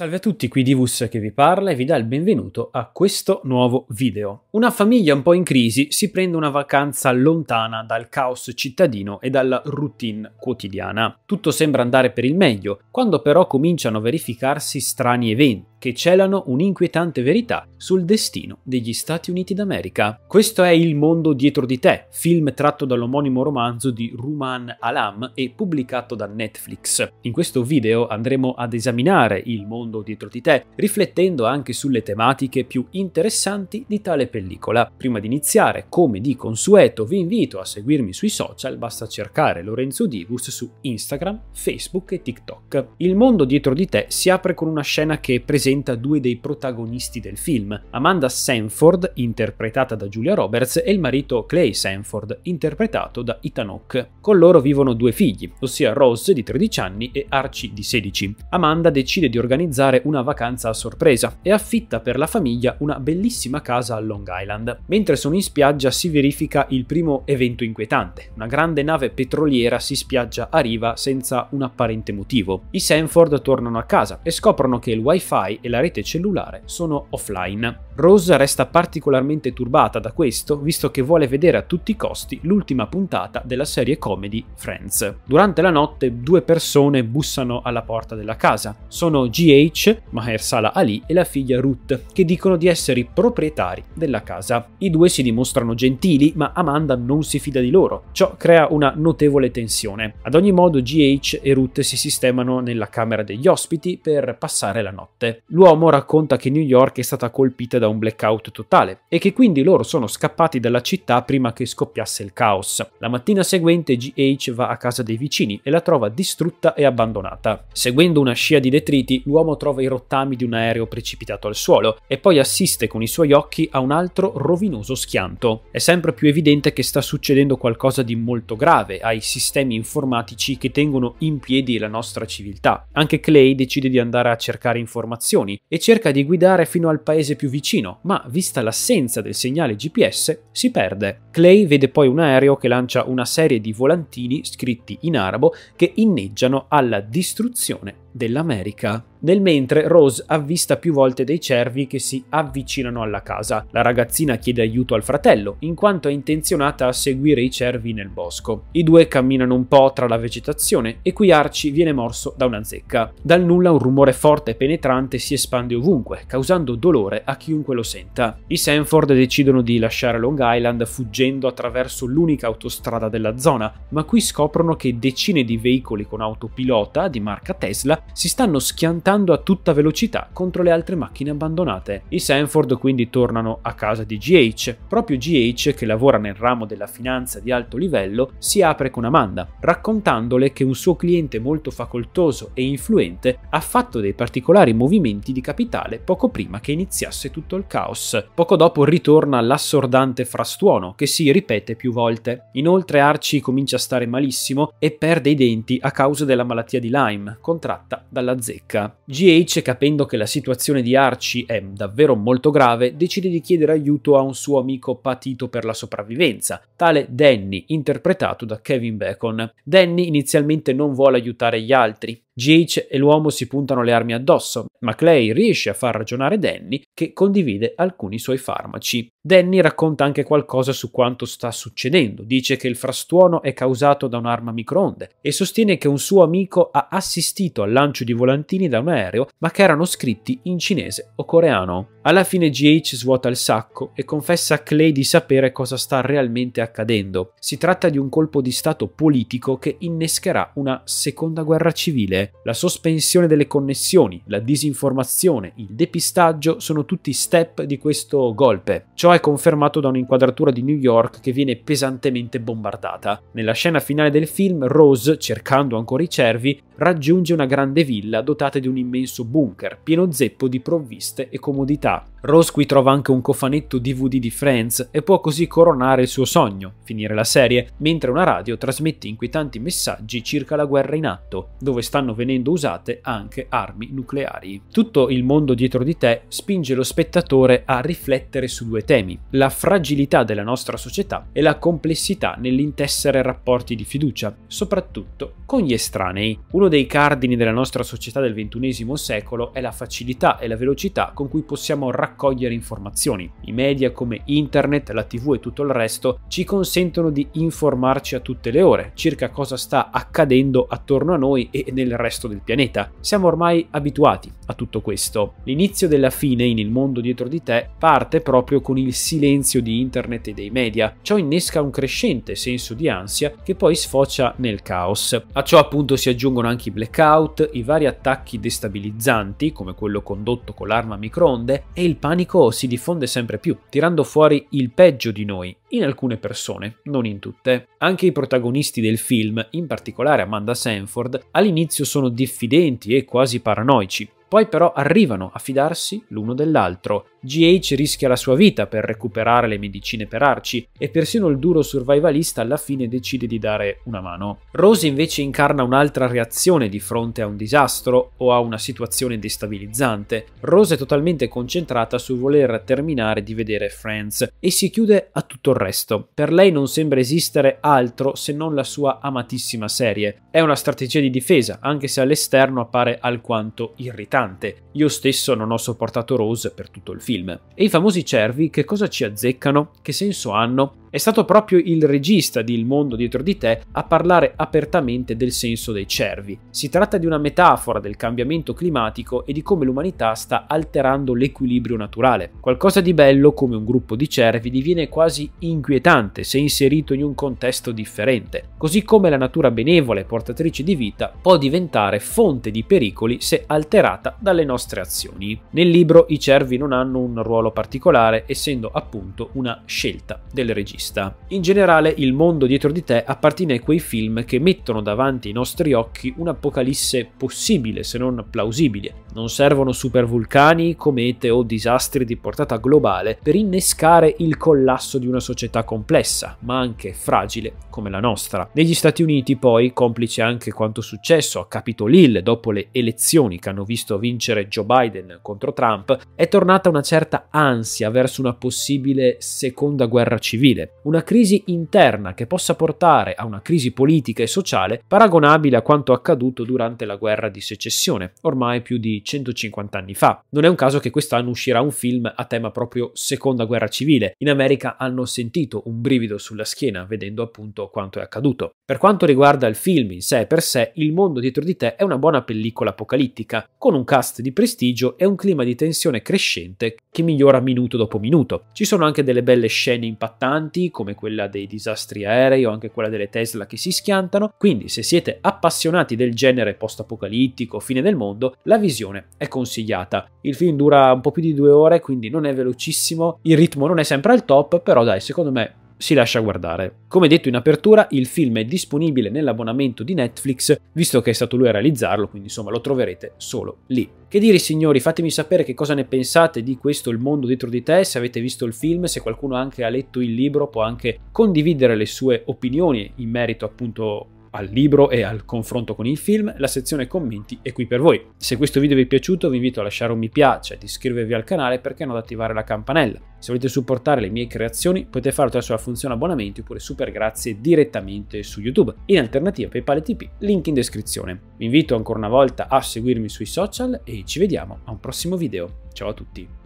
Salve a tutti, qui Divus che vi parla e vi dà il benvenuto a questo nuovo video. Una famiglia un po' in crisi si prende una vacanza lontana dal caos cittadino e dalla routine quotidiana. Tutto sembra andare per il meglio, quando però cominciano a verificarsi strani eventi che celano un'inquietante verità sul destino degli Stati Uniti d'America. Questo è Il mondo dietro di te, film tratto dall'omonimo romanzo di Ruman Alam e pubblicato da Netflix. In questo video andremo ad esaminare Il mondo dietro di te, riflettendo anche sulle tematiche più interessanti di tale pellicola. Prima di iniziare, come di consueto, vi invito a seguirmi sui social, basta cercare Lorenzo Divus su Instagram, Facebook e TikTok. Il mondo dietro di te si apre con una scena che presenta presenta due dei protagonisti del film, Amanda Sanford, interpretata da Julia Roberts, e il marito Clay Sanford, interpretato da Itanok. Con loro vivono due figli, ossia Rose di 13 anni e Archie di 16. Amanda decide di organizzare una vacanza a sorpresa e affitta per la famiglia una bellissima casa a Long Island. Mentre sono in spiaggia si verifica il primo evento inquietante. Una grande nave petroliera si spiaggia a riva senza un apparente motivo. I Sanford tornano a casa e scoprono che il wifi e la rete cellulare sono offline. Rose resta particolarmente turbata da questo, visto che vuole vedere a tutti i costi l'ultima puntata della serie comedy Friends. Durante la notte due persone bussano alla porta della casa. Sono GH, Mahersala Ali e la figlia Ruth, che dicono di essere i proprietari della casa. I due si dimostrano gentili, ma Amanda non si fida di loro. Ciò crea una notevole tensione. Ad ogni modo GH e Ruth si sistemano nella camera degli ospiti per passare la notte l'uomo racconta che New York è stata colpita da un blackout totale e che quindi loro sono scappati dalla città prima che scoppiasse il caos. La mattina seguente GH va a casa dei vicini e la trova distrutta e abbandonata. Seguendo una scia di detriti, l'uomo trova i rottami di un aereo precipitato al suolo e poi assiste con i suoi occhi a un altro rovinoso schianto. È sempre più evidente che sta succedendo qualcosa di molto grave ai sistemi informatici che tengono in piedi la nostra civiltà. Anche Clay decide di andare a cercare informazioni direzioni e cerca di guidare fino al paese più vicino, ma vista l'assenza del segnale GPS si perde. Clay vede poi un aereo che lancia una serie di volantini scritti in arabo che inneggiano alla distruzione dell'America. Nel mentre Rose avvista più volte dei cervi che si avvicinano alla casa. La ragazzina chiede aiuto al fratello, in quanto è intenzionata a seguire i cervi nel bosco. I due camminano un po' tra la vegetazione e qui Archie viene morso da una zecca. Dal nulla un rumore forte e penetrante si espande ovunque, causando dolore a chiunque lo senta. I Sanford decidono di lasciare Long Island fuggendo attraverso l'unica autostrada della zona, ma qui scoprono che decine di veicoli con autopilota di marca Tesla si stanno schiantando a tutta velocità contro le altre macchine abbandonate. I Sanford quindi tornano a casa di GH. Proprio GH, che lavora nel ramo della finanza di alto livello, si apre con Amanda, raccontandole che un suo cliente molto facoltoso e influente ha fatto dei particolari movimenti di capitale poco prima che iniziasse tutto il caos. Poco dopo ritorna l'assordante frastuono che si ripete più volte. Inoltre Archie comincia a stare malissimo e perde i denti a causa della malattia di Lyme, contratta tratta dalla zecca. GH, capendo che la situazione di Archie è davvero molto grave, decide di chiedere aiuto a un suo amico patito per la sopravvivenza, tale Danny, interpretato da Kevin Bacon. Danny inizialmente non vuole aiutare gli altri, Gage e l'uomo si puntano le armi addosso, ma Clay riesce a far ragionare Danny che condivide alcuni suoi farmaci. Danny racconta anche qualcosa su quanto sta succedendo, dice che il frastuono è causato da un'arma microonde e sostiene che un suo amico ha assistito al lancio di volantini da un aereo ma che erano scritti in cinese o coreano. Alla fine GH svuota il sacco e confessa a Clay di sapere cosa sta realmente accadendo. Si tratta di un colpo di stato politico che innescherà una seconda guerra civile. La sospensione delle connessioni, la disinformazione, il depistaggio sono tutti step di questo golpe. Ciò è confermato da un'inquadratura di New York che viene pesantemente bombardata. Nella scena finale del film, Rose, cercando ancora i cervi, raggiunge una grande villa dotata di un immenso bunker, pieno zeppo di provviste e comodità Ciao. Rose qui trova anche un cofanetto DVD di Friends e può così coronare il suo sogno, finire la serie, mentre una radio trasmette inquietanti messaggi circa la guerra in atto, dove stanno venendo usate anche armi nucleari. Tutto il mondo dietro di te spinge lo spettatore a riflettere su due temi, la fragilità della nostra società e la complessità nell'intessere rapporti di fiducia, soprattutto con gli estranei. Uno dei cardini della nostra società del XXI secolo è la facilità e la velocità con cui possiamo raccontare raccogliere informazioni. I media come internet, la tv e tutto il resto ci consentono di informarci a tutte le ore circa cosa sta accadendo attorno a noi e nel resto del pianeta. Siamo ormai abituati a tutto questo. L'inizio della fine in il mondo dietro di te parte proprio con il silenzio di internet e dei media. Ciò innesca un crescente senso di ansia che poi sfocia nel caos. A ciò appunto si aggiungono anche i blackout, i vari attacchi destabilizzanti come quello condotto con l'arma microonde e il panico si diffonde sempre più, tirando fuori il peggio di noi in alcune persone, non in tutte. Anche i protagonisti del film, in particolare Amanda Sanford, all'inizio sono diffidenti e quasi paranoici, poi però arrivano a fidarsi l'uno dell'altro. GH rischia la sua vita per recuperare le medicine per Arci e persino il duro survivalista alla fine decide di dare una mano. Rose invece incarna un'altra reazione di fronte a un disastro o a una situazione destabilizzante. Rose è totalmente concentrata su voler terminare di vedere Friends e si chiude a tutto il resto. Per lei non sembra esistere altro se non la sua amatissima serie. È una strategia di difesa, anche se all'esterno appare alquanto irritante. Io stesso non ho sopportato Rose per tutto il film. E i famosi cervi che cosa ci azzeccano? Che senso hanno? È stato proprio il regista di Il mondo dietro di te a parlare apertamente del senso dei cervi. Si tratta di una metafora del cambiamento climatico e di come l'umanità sta alterando l'equilibrio naturale. Qualcosa di bello come un gruppo di cervi diviene quasi inquietante se inserito in un contesto differente, così come la natura benevola e portatrice di vita può diventare fonte di pericoli se alterata dalle nostre azioni. Nel libro i cervi non hanno un ruolo particolare, essendo appunto una scelta del regista regista. In generale, il mondo dietro di te appartiene a quei film che mettono davanti ai nostri occhi un'apocalisse possibile, se non plausibile. Non servono supervulcani, comete o disastri di portata globale per innescare il collasso di una società complessa, ma anche fragile come la nostra. Negli Stati Uniti, poi, complice anche quanto successo a Capitol Hill dopo le elezioni che hanno visto vincere Joe Biden contro Trump, è tornata una certa ansia verso una possibile seconda guerra civile, una crisi interna che possa portare a una crisi politica e sociale paragonabile a quanto accaduto durante la guerra di secessione, ormai più di 150 anni fa. Non è un caso che quest'anno uscirà un film a tema proprio seconda guerra civile. In America hanno sentito un brivido sulla schiena vedendo appunto quanto è accaduto. Per quanto riguarda il film in sé per sé, Il mondo dietro di te è una buona pellicola apocalittica, con un cast di prestigio e un clima di tensione crescente che migliora minuto dopo minuto. Ci sono anche delle belle scene impattanti eventi come quella dei disastri aerei o anche quella delle Tesla che si schiantano, quindi se siete appassionati del genere post-apocalittico, fine del mondo, la visione è consigliata. Il film dura un po' più di due ore, quindi non è velocissimo, il ritmo non è sempre al top, però dai, secondo me si lascia guardare. Come detto in apertura, il film è disponibile nell'abbonamento di Netflix, visto che è stato lui a realizzarlo, quindi insomma lo troverete solo lì. Che dire signori, fatemi sapere che cosa ne pensate di questo Il mondo dietro di te, se avete visto il film, se qualcuno anche ha letto il libro può anche condividere le sue opinioni in merito appunto al libro e al confronto con il film, la sezione commenti è qui per voi. Se questo video vi è piaciuto vi invito a lasciare un mi piace, ad iscrivervi al canale perché non ad attivare la campanella. Se volete supportare le mie creazioni potete farlo attraverso la funzione abbonamenti oppure super grazie direttamente su YouTube. In alternativa PayPal e TP, link in descrizione. Vi invito ancora una volta a seguirmi sui social e ci vediamo a un prossimo video. Ciao a tutti!